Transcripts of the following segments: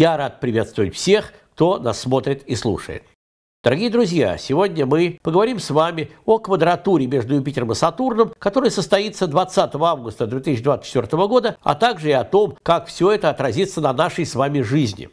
Я рад приветствовать всех, кто нас смотрит и слушает. Дорогие друзья, сегодня мы поговорим с вами о квадратуре между Юпитером и Сатурном, которая состоится 20 августа 2024 года, а также и о том, как все это отразится на нашей с вами жизни.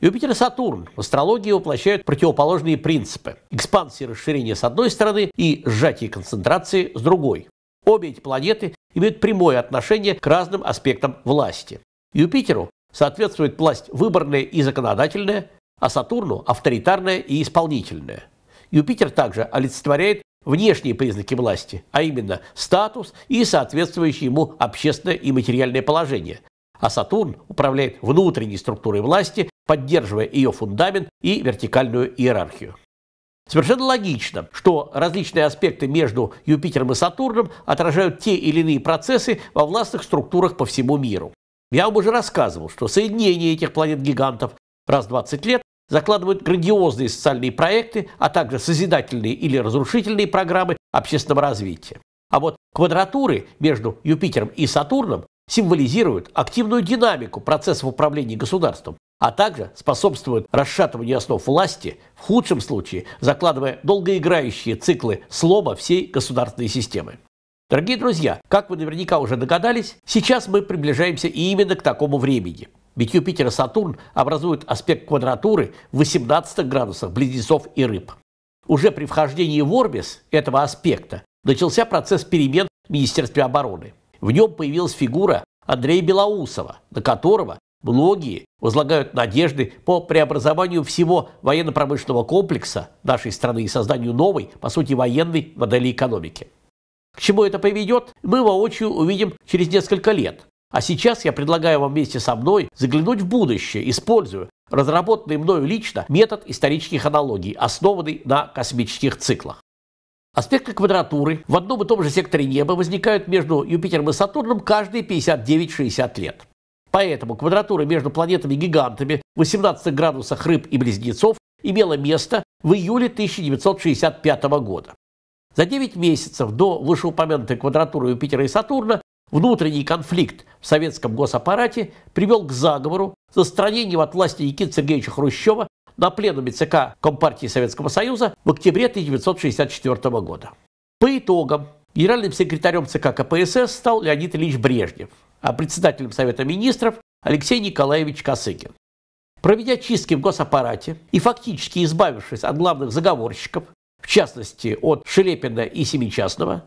Юпитер и Сатурн в астрологии воплощают противоположные принципы – экспансии и расширение с одной стороны и сжатие концентрации с другой. Обе эти планеты имеют прямое отношение к разным аспектам власти. Юпитеру соответствует власть выборная и законодательная, а Сатурну – авторитарная и исполнительная. Юпитер также олицетворяет внешние признаки власти, а именно статус и соответствующее ему общественное и материальное положение. А Сатурн управляет внутренней структурой власти, поддерживая ее фундамент и вертикальную иерархию. Совершенно логично, что различные аспекты между Юпитером и Сатурном отражают те или иные процессы во властных структурах по всему миру. Я вам уже рассказывал, что соединение этих планет-гигантов раз в 20 лет закладывают грандиозные социальные проекты, а также созидательные или разрушительные программы общественного развития. А вот квадратуры между Юпитером и Сатурном символизируют активную динамику процессов управления государством, а также способствуют расшатыванию основ власти, в худшем случае закладывая долгоиграющие циклы слома всей государственной системы. Дорогие друзья, как вы наверняка уже догадались, сейчас мы приближаемся именно к такому времени. Ведь Юпитер и Сатурн образуют аспект квадратуры в 18 градусах близнецов и рыб. Уже при вхождении в Орбис этого аспекта начался процесс перемен в Министерстве обороны. В нем появилась фигура Андрея Белоусова, на которого многие возлагают надежды по преобразованию всего военно-промышленного комплекса нашей страны и созданию новой, по сути, военной модели экономики. К чему это поведет, мы воочию увидим через несколько лет. А сейчас я предлагаю вам вместе со мной заглянуть в будущее, используя разработанный мною лично метод исторических аналогий, основанный на космических циклах. Аспекты квадратуры в одном и том же секторе неба возникают между Юпитером и Сатурном каждые 59-60 лет. Поэтому квадратура между планетами-гигантами в 18 градусах рыб и близнецов имела место в июле 1965 года. За 9 месяцев до вышеупомянутой квадратуры Юпитера и Сатурна внутренний конфликт в советском госаппарате привел к заговору застранению отстранением от власти Никиты Сергеевича Хрущева на пленуме ЦК Компартии Советского Союза в октябре 1964 года. По итогам генеральным секретарем ЦК КПСС стал Леонид Ильич Брежнев, а председателем Совета Министров Алексей Николаевич Косыгин. Проведя чистки в госаппарате и фактически избавившись от главных заговорщиков, в частности от Шелепина и Семичастного,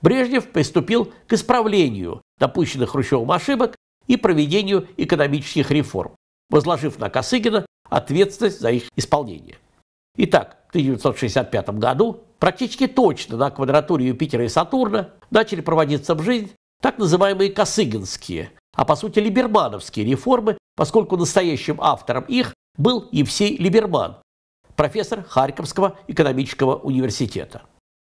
Брежнев приступил к исправлению допущенных Хрущевым ошибок и проведению экономических реформ, возложив на Косыгина ответственность за их исполнение. Итак, в 1965 году практически точно на квадратуре Юпитера и Сатурна начали проводиться в жизнь так называемые косыгинские, а по сути либермановские реформы, поскольку настоящим автором их был Евсей Либерман, профессор Харьковского экономического университета.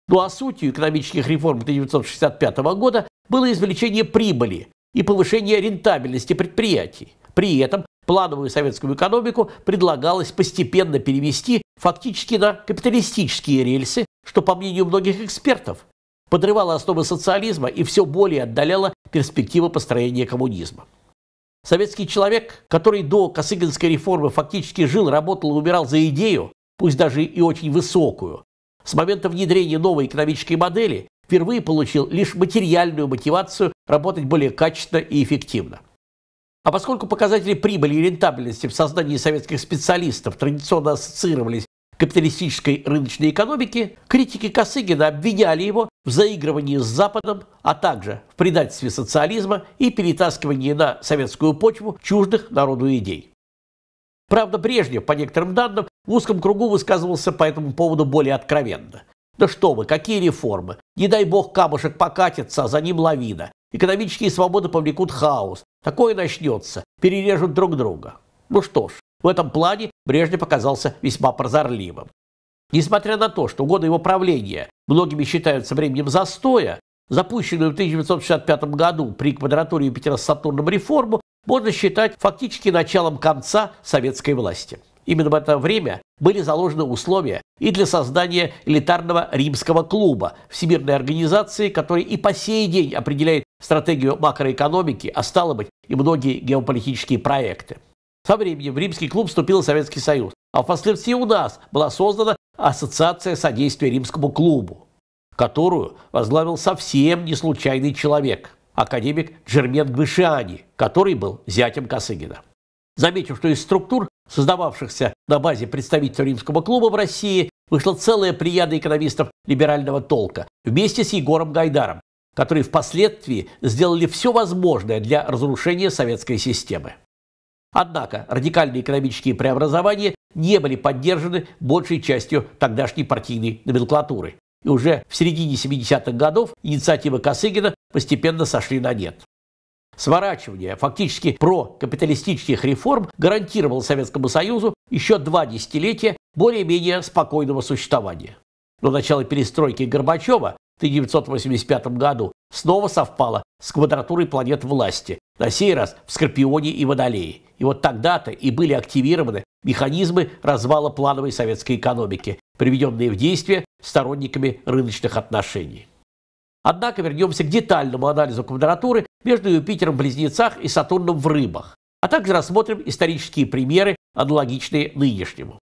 Ну а сутью экономических реформ 1965 года было извлечение прибыли и повышение рентабельности предприятий. При этом плановую советскую экономику предлагалось постепенно перевести фактически на капиталистические рельсы, что, по мнению многих экспертов, подрывало основы социализма и все более отдаляло перспективы построения коммунизма. Советский человек, который до Косыгинской реформы фактически жил, работал и умирал за идею, пусть даже и очень высокую, с момента внедрения новой экономической модели впервые получил лишь материальную мотивацию работать более качественно и эффективно. А поскольку показатели прибыли и рентабельности в создании советских специалистов традиционно ассоциировались капиталистической рыночной экономики, критики Косыгина обвиняли его в заигрывании с Западом, а также в предательстве социализма и перетаскивании на советскую почву чуждых народу идей. Правда, Брежнев, по некоторым данным, в узком кругу высказывался по этому поводу более откровенно. Да что вы, какие реформы? Не дай бог камушек покатится, а за ним лавина. Экономические свободы повлекут хаос. Такое начнется. Перережут друг друга. Ну что ж, в этом плане Брежнев оказался весьма прозорливым. Несмотря на то, что годы его правления многими считаются временем застоя, запущенную в 1965 году при квадратуре Юпитера с Сатурном реформу, можно считать фактически началом конца советской власти. Именно в это время были заложены условия и для создания элитарного римского клуба, всемирной организации, которая и по сей день определяет стратегию макроэкономики, а стало быть, и многие геополитические проекты. Со временем в римский клуб вступил Советский Союз, а впоследствии у нас была создана Ассоциация содействия римскому клубу, которую возглавил совсем не случайный человек, академик Джермен Гвишиани, который был зятем Косыгина. Заметим, что из структур, создававшихся на базе представителей римского клуба в России, вышла целая прияда экономистов либерального толка вместе с Егором Гайдаром, которые впоследствии сделали все возможное для разрушения советской системы. Однако радикальные экономические преобразования не были поддержаны большей частью тогдашней партийной номенклатуры. И уже в середине 70-х годов инициативы Косыгина постепенно сошли на нет. Сворачивание фактически прокапиталистических реформ гарантировало Советскому Союзу еще два десятилетия более-менее спокойного существования. Но начало перестройки Горбачева в 1985 году снова совпало с квадратурой планет власти, на сей раз в Скорпионе и Водолее, и вот тогда-то и были активированы механизмы развала плановой советской экономики, приведенные в действие сторонниками рыночных отношений. Однако вернемся к детальному анализу квадратуры между Юпитером в Близнецах и Сатурном в Рыбах, а также рассмотрим исторические примеры, аналогичные нынешнему.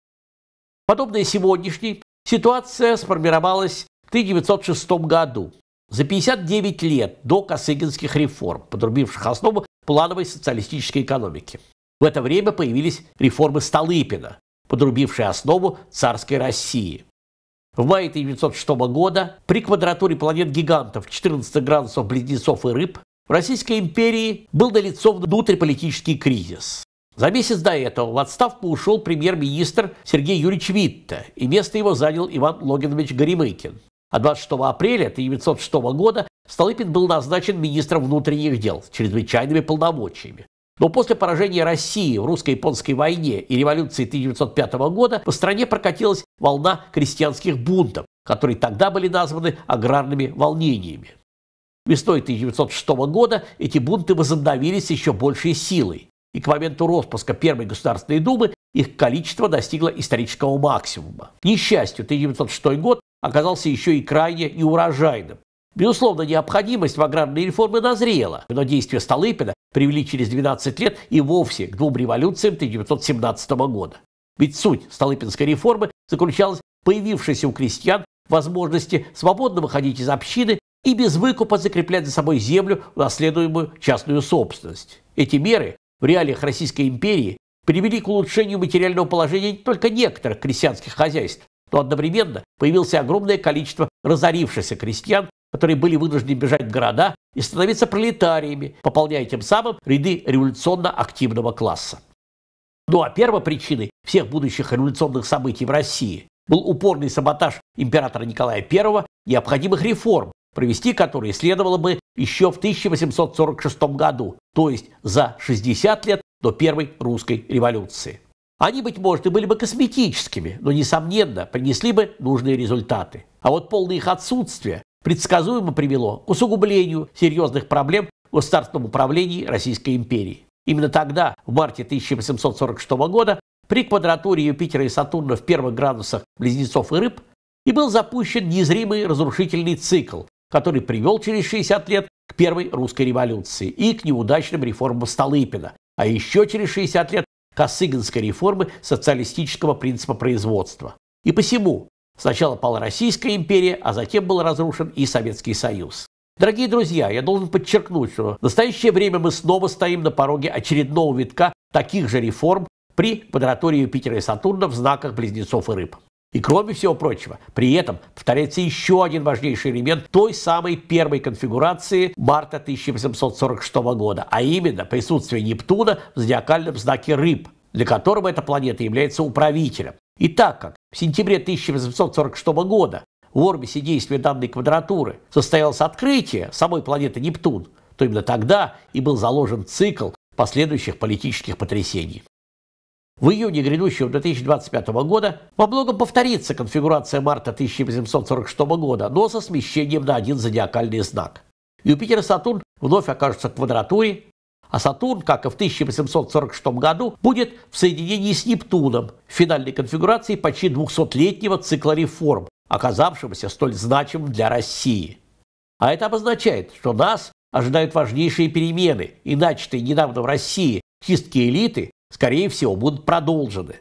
Подобная сегодняшней, ситуация сформировалась в 1906 году, за 59 лет до Косыгинских реформ, подрубивших основу плановой социалистической экономики. В это время появились реформы Столыпина, подрубившие основу царской России. В мае 1906 года при квадратуре планет-гигантов 14 градусов близнецов и рыб в Российской империи был налицо внутриполитический кризис. За месяц до этого в отставку ушел премьер-министр Сергей Юрьевич Витте, и место его занял Иван Логинович Горемыкин. А 26 апреля 1906 года Столыпин был назначен министром внутренних дел с чрезвычайными полномочиями. Но после поражения России в русско-японской войне и революции 1905 года по стране прокатилась волна крестьянских бунтов, которые тогда были названы аграрными волнениями. Весной 1906 года эти бунты возобновились еще большей силой, и к моменту распуска Первой Государственной Думы их количество достигло исторического максимума. К несчастью, 1906 год оказался еще и крайне неурожайным, Безусловно, необходимость в аграрной реформе назрела, но действия Столыпина привели через 12 лет и вовсе к двум революциям 1917 года. Ведь суть Столыпинской реформы заключалась в появившейся у крестьян возможности свободно выходить из общины и без выкупа закреплять за собой землю, наследуемую частную собственность. Эти меры в реалиях Российской империи привели к улучшению материального положения не только некоторых крестьянских хозяйств, но одновременно появилось огромное количество разорившихся крестьян, которые были вынуждены бежать в города и становиться пролетариями, пополняя тем самым ряды революционно-активного класса. Ну а первопричиной всех будущих революционных событий в России был упорный саботаж императора Николая I необходимых реформ, провести которые следовало бы еще в 1846 году, то есть за 60 лет до Первой русской революции. Они, быть может, и были бы косметическими, но, несомненно, принесли бы нужные результаты. А вот полное их отсутствие предсказуемо привело к усугублению серьезных проблем в государственном управлении Российской империи. Именно тогда, в марте 1846 года, при квадратуре Юпитера и Сатурна в первых градусах близнецов и рыб и был запущен незримый разрушительный цикл, который привел через 60 лет к первой русской революции и к неудачным реформам Столыпина, а еще через 60 лет к Осыгинской реформе социалистического принципа производства. И посему Сначала пала Российская империя, а затем был разрушен и Советский Союз. Дорогие друзья, я должен подчеркнуть, что в настоящее время мы снова стоим на пороге очередного витка таких же реформ при квадратуре Юпитера и Сатурна в знаках близнецов и рыб. И кроме всего прочего, при этом повторяется еще один важнейший элемент той самой первой конфигурации марта 1846 года, а именно присутствие Нептуна в зодиакальном знаке рыб, для которого эта планета является управителем. И так как в сентябре 1846 года в орбисе действия данной квадратуры состоялось открытие самой планеты Нептун, то именно тогда и был заложен цикл последующих политических потрясений. В июне грядущего 2025 года во многом повторится конфигурация марта 1846 года, но со смещением на один зодиакальный знак. Юпитер и Сатурн вновь окажутся в квадратуре, а Сатурн, как и в 1846 году, будет в соединении с Нептуном в финальной конфигурации почти 200-летнего цикла реформ, оказавшегося столь значимым для России. А это обозначает, что нас ожидают важнейшие перемены, и начатые недавно в России чистки элиты, скорее всего, будут продолжены.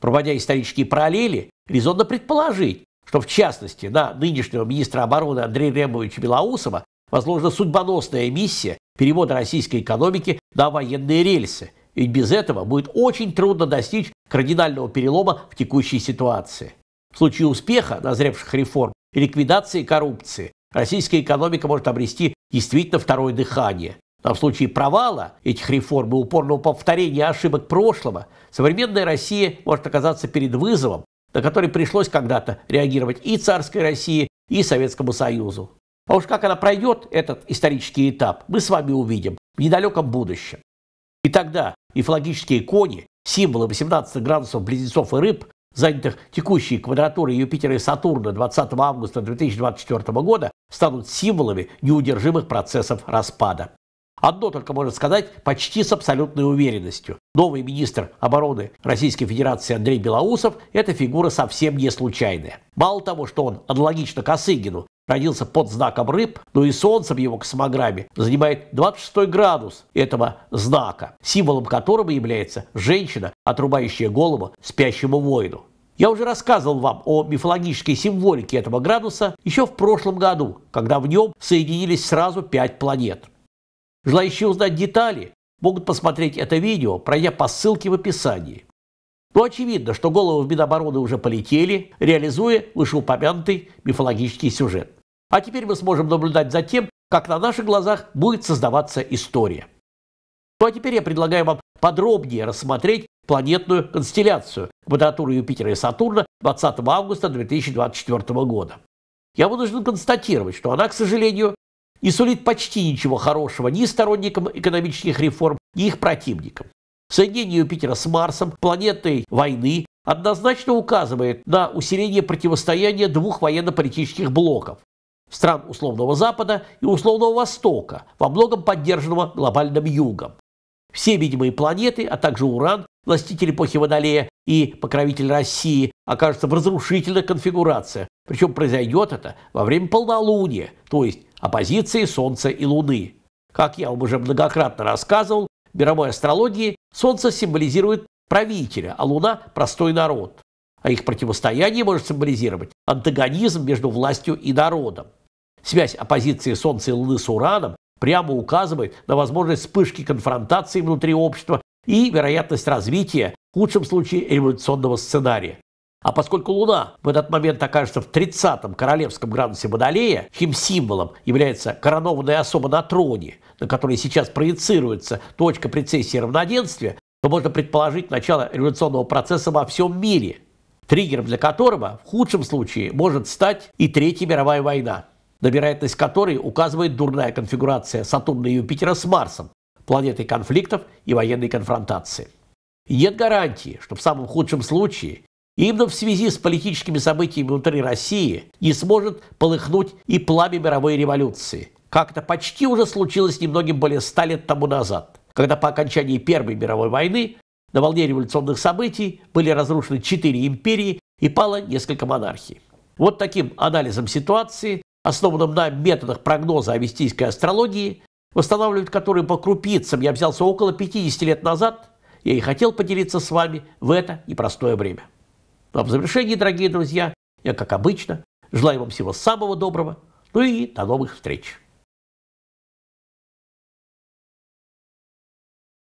Проводя исторические параллели, резонно предположить, что в частности на нынешнего министра обороны Андрея Ремовича Белоусова возложена судьбоносная миссия перевода российской экономики на военные рельсы. Ведь без этого будет очень трудно достичь кардинального перелома в текущей ситуации. В случае успеха назревших реформ и ликвидации коррупции российская экономика может обрести действительно второе дыхание. А в случае провала этих реформ и упорного повторения ошибок прошлого, современная Россия может оказаться перед вызовом, на который пришлось когда-то реагировать и царской России, и Советскому Союзу. А уж как она пройдет, этот исторический этап, мы с вами увидим в недалеком будущем. И тогда мифологические кони, символы 18 градусов близнецов и рыб, занятых текущей квадратурой Юпитера и Сатурна 20 августа 2024 года, станут символами неудержимых процессов распада. Одно только можно сказать почти с абсолютной уверенностью. Новый министр обороны Российской Федерации Андрей Белоусов – эта фигура совсем не случайная. Мало того, что он аналогично Косыгину родился под знаком рыб, но и Солнце в его космограмме занимает 26 градус этого знака, символом которого является женщина, отрубающая голову спящему воину. Я уже рассказывал вам о мифологической символике этого градуса еще в прошлом году, когда в нем соединились сразу пять планет. Желающие узнать детали могут посмотреть это видео, пройдя по ссылке в описании. Но очевидно, что головы в Минобороны уже полетели, реализуя вышеупомянутый мифологический сюжет. А теперь мы сможем наблюдать за тем, как на наших глазах будет создаваться история. Ну а теперь я предлагаю вам подробнее рассмотреть планетную констелляцию квадратуры Юпитера и Сатурна 20 августа 2024 года. Я вынужден констатировать, что она, к сожалению, не сулит почти ничего хорошего ни сторонникам экономических реформ, ни их противникам. Соединение Питера с Марсом, планетой войны, однозначно указывает на усиление противостояния двух военно-политических блоков стран условного Запада и условного Востока, во многом поддержанного глобальным Югом. Все видимые планеты, а также Уран, властитель эпохи Водолея и покровитель России, окажутся в разрушительной конфигурации, причем произойдет это во время полнолуния, то есть оппозиции Солнца и Луны. Как я вам уже многократно рассказывал, мировой астрологии Солнце символизирует правителя, а Луна – простой народ. А их противостояние может символизировать антагонизм между властью и народом. Связь оппозиции Солнца и Луны с Ураном прямо указывает на возможность вспышки конфронтации внутри общества и вероятность развития, в худшем случае, революционного сценария. А поскольку Луна в этот момент окажется в 30-м королевском градусе Водолея, чьим символом является коронованная особа на троне, на которые сейчас проецируется точка прецессии равноденствия, то можно предположить начало революционного процесса во всем мире, триггером для которого в худшем случае может стать и Третья мировая война, на вероятность которой указывает дурная конфигурация Сатурна и Юпитера с Марсом, планетой конфликтов и военной конфронтации. И нет гарантии, что в самом худшем случае именно в связи с политическими событиями внутри России не сможет полыхнуть и пламя мировой революции, как это почти уже случилось немногим более ста лет тому назад, когда по окончании Первой мировой войны на волне революционных событий были разрушены четыре империи и пало несколько монархий. Вот таким анализом ситуации, основанным на методах прогноза авестийской астрологии, восстанавливать которые по крупицам я взялся около 50 лет назад, я и хотел поделиться с вами в это непростое время. Ну, а в завершении, дорогие друзья, я, как обычно, желаю вам всего самого доброго, ну и до новых встреч.